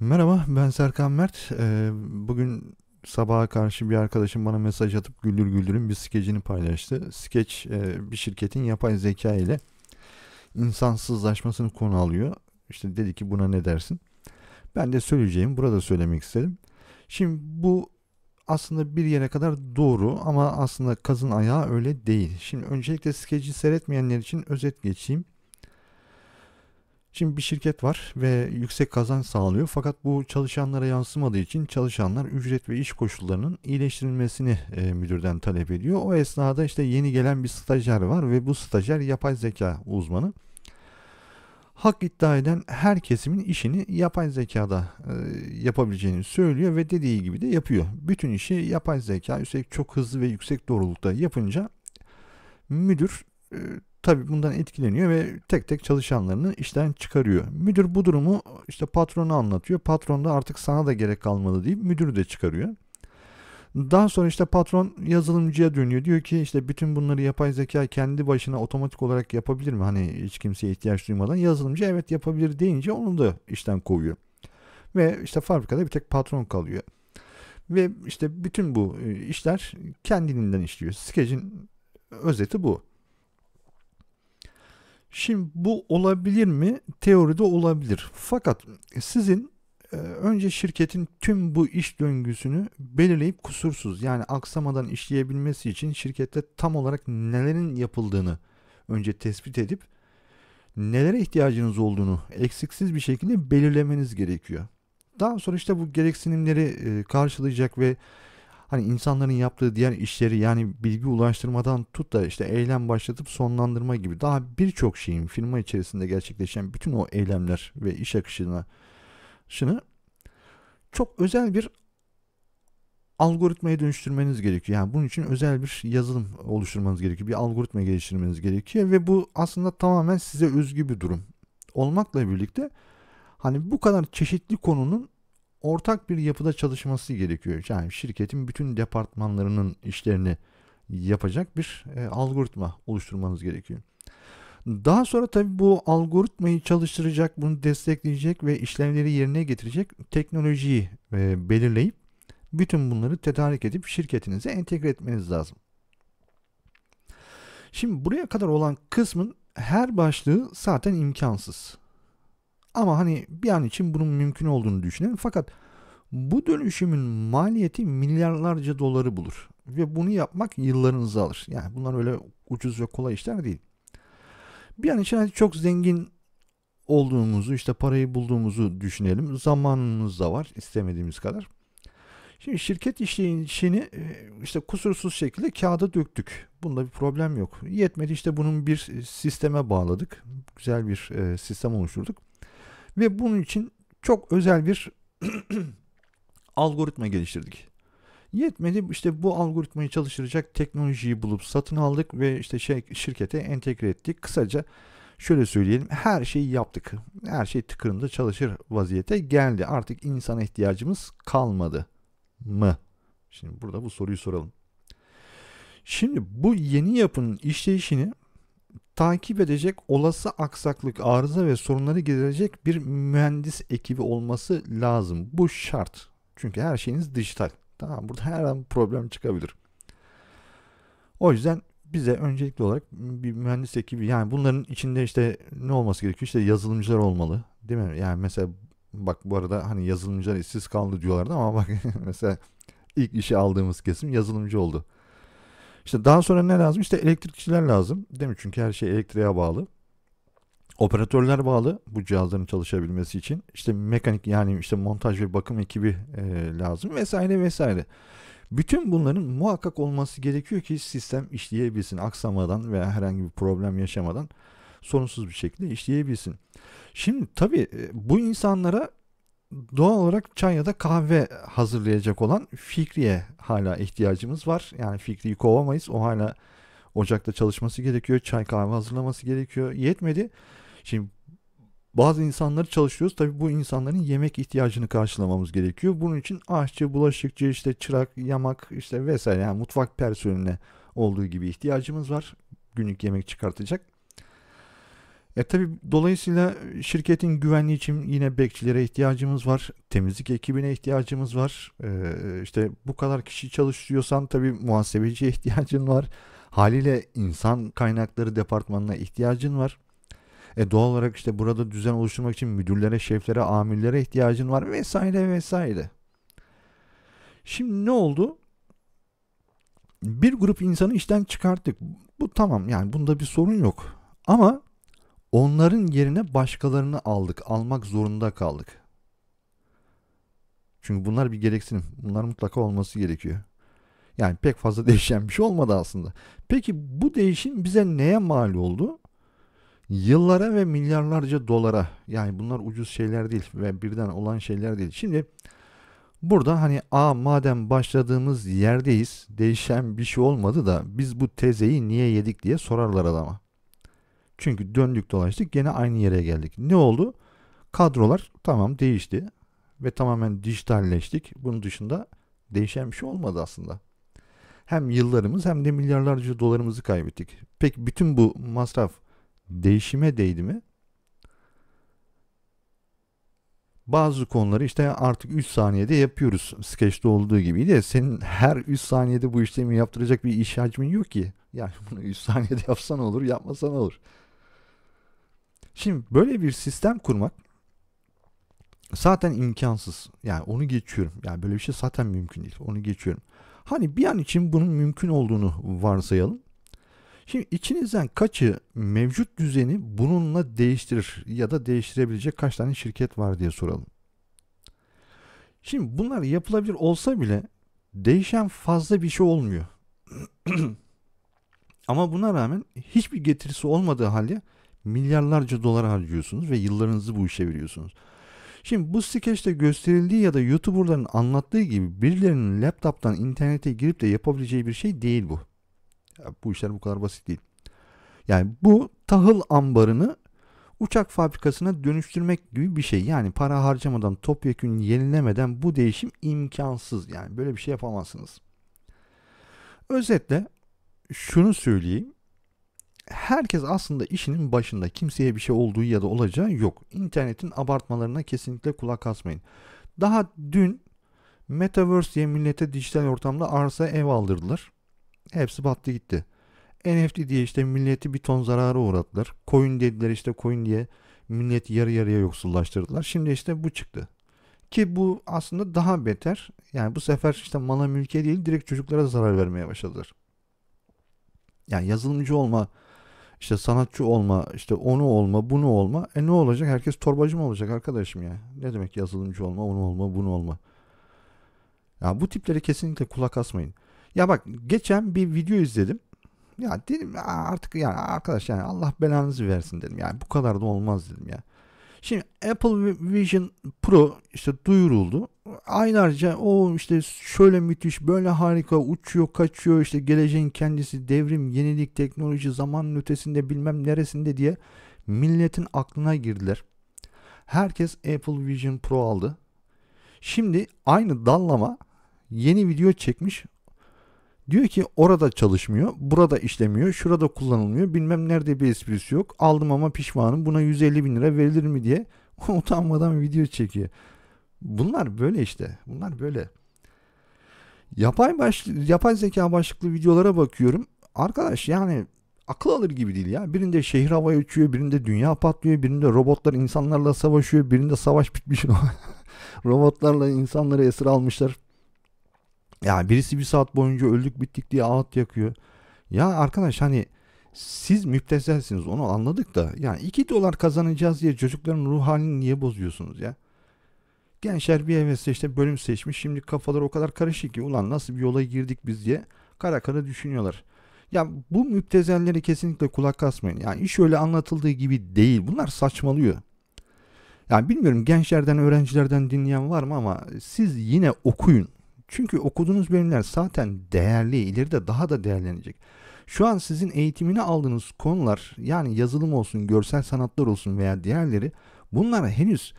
Merhaba ben Serkan Mert. Ee, bugün sabaha karşı bir arkadaşım bana mesaj atıp Güldür Güldür'ün bir skecini paylaştı. Skeç e, bir şirketin yapay zeka ile insansızlaşmasını konu alıyor. İşte dedi ki buna ne dersin? Ben de söyleyeceğim burada söylemek istedim. Şimdi bu aslında bir yere kadar doğru ama aslında kazın ayağı öyle değil. Şimdi öncelikle skeci seyretmeyenler için özet geçeyim. Şimdi bir şirket var ve yüksek kazanç sağlıyor fakat bu çalışanlara yansımadığı için çalışanlar ücret ve iş koşullarının iyileştirilmesini e, müdürden talep ediyor. O esnada işte yeni gelen bir stajyer var ve bu stajyer yapay zeka uzmanı. Hak iddia eden her kesimin işini yapay zekada e, yapabileceğini söylüyor ve dediği gibi de yapıyor. Bütün işi yapay zeka üstelik çok hızlı ve yüksek doğrulukta yapınca müdür e, tabii bundan etkileniyor ve tek tek çalışanlarını işten çıkarıyor. Müdür bu durumu işte patrona anlatıyor. Patron da artık sana da gerek kalmadı deyip müdürü de çıkarıyor. Daha sonra işte patron yazılımcıya dönüyor. Diyor ki işte bütün bunları yapay zeka kendi başına otomatik olarak yapabilir mi? Hani hiç kimseye ihtiyaç duymadan yazılımcı evet yapabilir deyince onu da işten kovuyor. Ve işte fabrikada bir tek patron kalıyor. Ve işte bütün bu işler kendiliğinden işliyor. Skecin özeti bu. Şimdi bu olabilir mi? Teoride olabilir. Fakat sizin e, önce şirketin tüm bu iş döngüsünü belirleyip kusursuz yani aksamadan işleyebilmesi için şirkette tam olarak nelerin yapıldığını önce tespit edip nelere ihtiyacınız olduğunu eksiksiz bir şekilde belirlemeniz gerekiyor. Daha sonra işte bu gereksinimleri e, karşılayacak ve hani insanların yaptığı diğer işleri yani bilgi ulaştırmadan tut da işte eylem başlatıp sonlandırma gibi daha birçok şeyin firma içerisinde gerçekleşen bütün o eylemler ve iş akışına şunu çok özel bir algoritmaya dönüştürmeniz gerekiyor. Yani bunun için özel bir yazılım oluşturmanız gerekiyor. Bir algoritma geliştirmeniz gerekiyor ve bu aslında tamamen size özgü bir durum. Olmakla birlikte hani bu kadar çeşitli konunun ortak bir yapıda çalışması gerekiyor. Yani şirketin bütün departmanlarının işlerini yapacak bir e, algoritma oluşturmanız gerekiyor. Daha sonra tabii bu algoritmayı çalıştıracak, bunu destekleyecek ve işlemleri yerine getirecek teknolojiyi e, belirleyip bütün bunları tedarik edip şirketinize entegre etmeniz lazım. Şimdi buraya kadar olan kısmın her başlığı zaten imkansız. Ama hani bir an için bunun mümkün olduğunu düşünelim. Fakat bu dönüşümün maliyeti milyarlarca doları bulur. Ve bunu yapmak yıllarınızı alır. Yani bunlar öyle ucuz ve kolay işler değil. Bir an için hani çok zengin olduğumuzu, işte parayı bulduğumuzu düşünelim. Zamanımız da var istemediğimiz kadar. Şimdi şirket işini e, işte kusursuz şekilde kağıda döktük. Bunda bir problem yok. Yetmedi işte bunun bir sisteme bağladık. Güzel bir e, sistem oluşturduk. Ve bunun için çok özel bir algoritma geliştirdik. Yetmedi işte bu algoritmayı çalıştıracak teknolojiyi bulup satın aldık ve işte şey, şirkete entegre ettik. Kısaca şöyle söyleyelim her şeyi yaptık. Her şey tıkırında çalışır vaziyete geldi. Artık insana ihtiyacımız kalmadı mı? Şimdi burada bu soruyu soralım. Şimdi bu yeni yapının işleyişini takip edecek olası aksaklık, arıza ve sorunları giderecek bir mühendis ekibi olması lazım. Bu şart. Çünkü her şeyiniz dijital. Tamam burada her an problem çıkabilir. O yüzden bize öncelikli olarak bir mühendis ekibi yani bunların içinde işte ne olması gerekiyor? İşte yazılımcılar olmalı. Değil mi? Yani mesela bak bu arada hani yazılımcılar işsiz kaldı diyorlardı ama bak mesela ilk işi aldığımız kesim yazılımcı oldu. İşte daha sonra ne lazım? İşte elektrikçiler lazım. Değil mi? Çünkü her şey elektriğe bağlı. Operatörler bağlı bu cihazların çalışabilmesi için. İşte mekanik yani işte montaj ve bakım ekibi e, lazım vesaire vesaire. Bütün bunların muhakkak olması gerekiyor ki sistem işleyebilsin. Aksamadan veya herhangi bir problem yaşamadan sorunsuz bir şekilde işleyebilsin. Şimdi tabii e, bu insanlara doğal olarak çay ya da kahve hazırlayacak olan Fikri'ye hala ihtiyacımız var. Yani Fikri'yi kovamayız. O hala ocakta çalışması gerekiyor. Çay kahve hazırlaması gerekiyor. Yetmedi. Şimdi bazı insanları çalışıyoruz. Tabii bu insanların yemek ihtiyacını karşılamamız gerekiyor. Bunun için aşçı, bulaşıkçı, işte çırak, yamak işte vesaire yani mutfak personeline olduğu gibi ihtiyacımız var. Günlük yemek çıkartacak. E tabi dolayısıyla şirketin güvenliği için yine bekçilere ihtiyacımız var. Temizlik ekibine ihtiyacımız var. E, işte bu kadar kişi çalışıyorsan tabi muhasebeciye ihtiyacın var. Haliyle insan kaynakları departmanına ihtiyacın var. E doğal olarak işte burada düzen oluşturmak için müdürlere, şeflere, amirlere ihtiyacın var vesaire vesaire. Şimdi ne oldu? Bir grup insanı işten çıkarttık. Bu tamam yani bunda bir sorun yok. Ama Onların yerine başkalarını aldık, almak zorunda kaldık. Çünkü bunlar bir gereksinim. Bunlar mutlaka olması gerekiyor. Yani pek fazla değişen bir şey olmadı aslında. Peki bu değişim bize neye mal oldu? Yıllara ve milyarlarca dolara yani bunlar ucuz şeyler değil ve birden olan şeyler değil. Şimdi burada hani a madem başladığımız yerdeyiz değişen bir şey olmadı da biz bu tezeyi niye yedik diye sorarlar adama. Çünkü döndük dolaştık gene aynı yere geldik. Ne oldu? Kadrolar tamam değişti ve tamamen dijitalleştik. Bunun dışında değişen bir şey olmadı aslında. Hem yıllarımız hem de milyarlarca dolarımızı kaybettik. Peki bütün bu masraf değişime değdi mi? Bazı konuları işte artık 3 saniyede yapıyoruz. Sketch'te olduğu gibi de senin her 3 saniyede bu işlemi yaptıracak bir iş hacmin yok ki. Yani bunu 3 saniyede yapsan olur, yapmasan olur. Şimdi böyle bir sistem kurmak zaten imkansız. Yani onu geçiyorum. Yani böyle bir şey zaten mümkün değil. Onu geçiyorum. Hani bir an için bunun mümkün olduğunu varsayalım. Şimdi içinizden kaçı mevcut düzeni bununla değiştirir ya da değiştirebilecek kaç tane şirket var diye soralım. Şimdi bunlar yapılabilir olsa bile değişen fazla bir şey olmuyor. Ama buna rağmen hiçbir getirisi olmadığı halde milyarlarca dolar harcıyorsunuz ve yıllarınızı bu işe veriyorsunuz. Şimdi bu skeçte gösterildiği ya da YouTuber'ların anlattığı gibi birilerinin laptop'tan internete girip de yapabileceği bir şey değil bu. Ya bu işler bu kadar basit değil. Yani bu tahıl ambarını uçak fabrikasına dönüştürmek gibi bir şey. Yani para harcamadan, topyekün yenilemeden bu değişim imkansız. Yani böyle bir şey yapamazsınız. Özetle şunu söyleyeyim herkes aslında işinin başında. Kimseye bir şey olduğu ya da olacağı yok. İnternetin abartmalarına kesinlikle kulak asmayın. Daha dün Metaverse diye millete dijital ortamda arsa ev aldırdılar. Hepsi battı gitti. NFT diye işte milleti bir ton zarara uğrattılar. Coin dediler işte coin diye milleti yarı yarıya yoksullaştırdılar. Şimdi işte bu çıktı. Ki bu aslında daha beter. Yani bu sefer işte mala mülke değil direkt çocuklara zarar vermeye başladılar. Yani yazılımcı olma işte sanatçı olma, işte onu olma, bunu olma. E ne olacak? Herkes torbacı mı olacak arkadaşım ya? Ne demek yazılımcı olma, onu olma, bunu olma? Ya bu tipleri kesinlikle kulak asmayın. Ya bak geçen bir video izledim. Ya dedim artık yani arkadaş yani Allah belanızı versin dedim. Yani bu kadar da olmaz dedim ya. Şimdi Apple Vision Pro işte duyuruldu. Aylarca o işte şöyle müthiş, böyle harika, uçuyor, kaçıyor, işte geleceğin kendisi, devrim, yenilik, teknoloji, zaman ötesinde bilmem neresinde diye milletin aklına girdiler. Herkes Apple Vision Pro aldı. Şimdi aynı dallama yeni video çekmiş Diyor ki orada çalışmıyor, burada işlemiyor, şurada kullanılmıyor, bilmem nerede bir esprisi yok. Aldım ama pişmanım buna 150 bin lira verilir mi diye utanmadan video çekiyor. Bunlar böyle işte. Bunlar böyle. Yapay baş, yapay zeka başlıklı videolara bakıyorum. Arkadaş yani akıl alır gibi değil ya. Birinde şehir havaya uçuyor, birinde dünya patlıyor, birinde robotlar insanlarla savaşıyor, birinde savaş bitmiş. Robotlarla insanları esir almışlar. Ya birisi bir saat boyunca öldük bittik diye ağıt yakıyor. Ya arkadaş hani siz müptezelsiniz onu anladık da yani 2 dolar kazanacağız diye çocukların ruh halini niye bozuyorsunuz ya? Gençler bir hevesle işte bölüm seçmiş şimdi kafalar o kadar karışık ki ulan nasıl bir yola girdik biz diye kara kara düşünüyorlar. Ya bu müptezellere kesinlikle kulak kasmayın. Yani iş öyle anlatıldığı gibi değil. Bunlar saçmalıyor. Yani bilmiyorum gençlerden, öğrencilerden dinleyen var mı ama siz yine okuyun. Çünkü okuduğunuz bölümler zaten değerli, ileride daha da değerlenecek. Şu an sizin eğitimini aldığınız konular yani yazılım olsun, görsel sanatlar olsun veya diğerleri bunlar henüz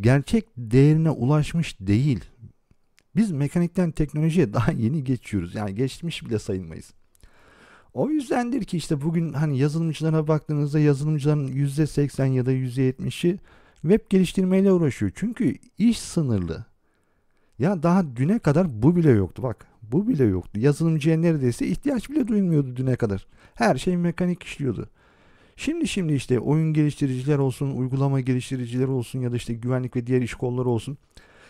gerçek değerine ulaşmış değil. Biz mekanikten teknolojiye daha yeni geçiyoruz. Yani geçmiş bile sayılmayız. O yüzdendir ki işte bugün hani yazılımcılara baktığınızda yazılımcıların %80 ya da %70'i web geliştirmeyle uğraşıyor. Çünkü iş sınırlı. Ya daha düne kadar bu bile yoktu bak. Bu bile yoktu. Yazılımcıya neredeyse ihtiyaç bile duymuyordu düne kadar. Her şey mekanik işliyordu. Şimdi şimdi işte oyun geliştiriciler olsun, uygulama geliştiriciler olsun ya da işte güvenlik ve diğer iş kolları olsun.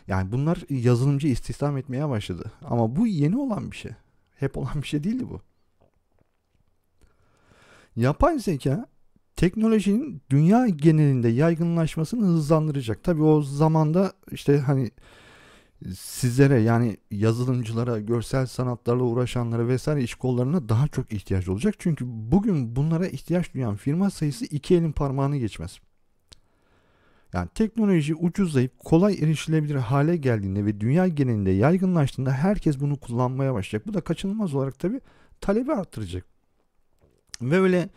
Yani bunlar yazılımcı istihdam etmeye başladı. Ama bu yeni olan bir şey. Hep olan bir şey değildi bu. Yapay zeka teknolojinin dünya genelinde yaygınlaşmasını hızlandıracak. Tabii o zamanda işte hani sizlere yani yazılımcılara, görsel sanatlarla uğraşanlara vesaire iş kollarına daha çok ihtiyaç olacak. Çünkü bugün bunlara ihtiyaç duyan firma sayısı iki elin parmağını geçmez. Yani teknoloji ucuzlayıp kolay erişilebilir hale geldiğinde ve dünya genelinde yaygınlaştığında herkes bunu kullanmaya başlayacak. Bu da kaçınılmaz olarak tabi talebi arttıracak. Ve öyle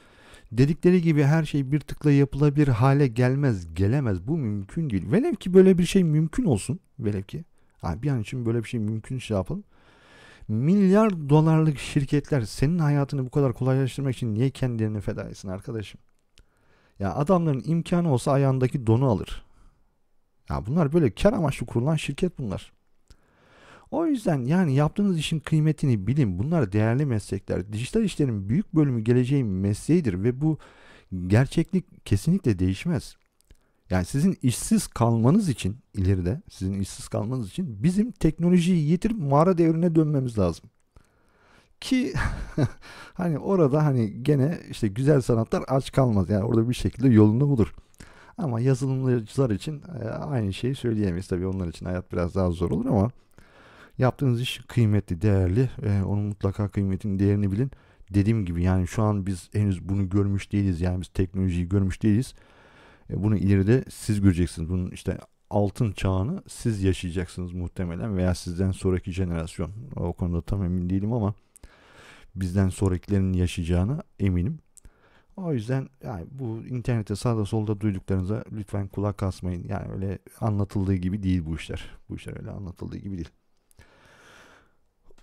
dedikleri gibi her şey bir tıkla yapılabilir hale gelmez, gelemez. Bu mümkün değil. Velev ki böyle bir şey mümkün olsun. Velev ki yani bir an için böyle bir şey mümkünse şey yapın. Milyar dolarlık şirketler senin hayatını bu kadar kolaylaştırmak için niye kendilerini feda etsin arkadaşım? Ya adamların imkanı olsa ayağındaki donu alır. Ya bunlar böyle kar amaçlı kurulan şirket bunlar. O yüzden yani yaptığınız işin kıymetini bilin. Bunlar değerli meslekler. Dijital işlerin büyük bölümü geleceğin mesleğidir ve bu gerçeklik kesinlikle değişmez. Yani sizin işsiz kalmanız için ileride sizin işsiz kalmanız için bizim teknolojiyi yetirip mağara devrine dönmemiz lazım. Ki hani orada hani gene işte güzel sanatlar aç kalmaz. Yani orada bir şekilde yolunu bulur. Ama yazılımcılar için e, aynı şeyi söyleyemeyiz. Tabii onlar için hayat biraz daha zor olur ama yaptığınız iş kıymetli, değerli. E, onun mutlaka kıymetini, değerini bilin. Dediğim gibi yani şu an biz henüz bunu görmüş değiliz. Yani biz teknolojiyi görmüş değiliz. E, bunu ileride siz göreceksiniz. Bunun işte altın çağını siz yaşayacaksınız muhtemelen veya sizden sonraki jenerasyon. O konuda tam emin değilim ama bizden sonrakilerin yaşayacağına eminim. O yüzden yani bu internette sağda solda duyduklarınıza lütfen kulak asmayın. Yani öyle anlatıldığı gibi değil bu işler. Bu işler öyle anlatıldığı gibi değil.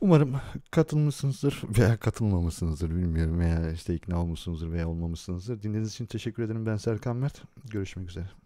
Umarım katılmışsınızdır veya katılmamışsınızdır bilmiyorum veya işte ikna olmuşsunuzdur veya olmamışsınızdır. Dinlediğiniz için teşekkür ederim. Ben Serkan Mert. Görüşmek üzere.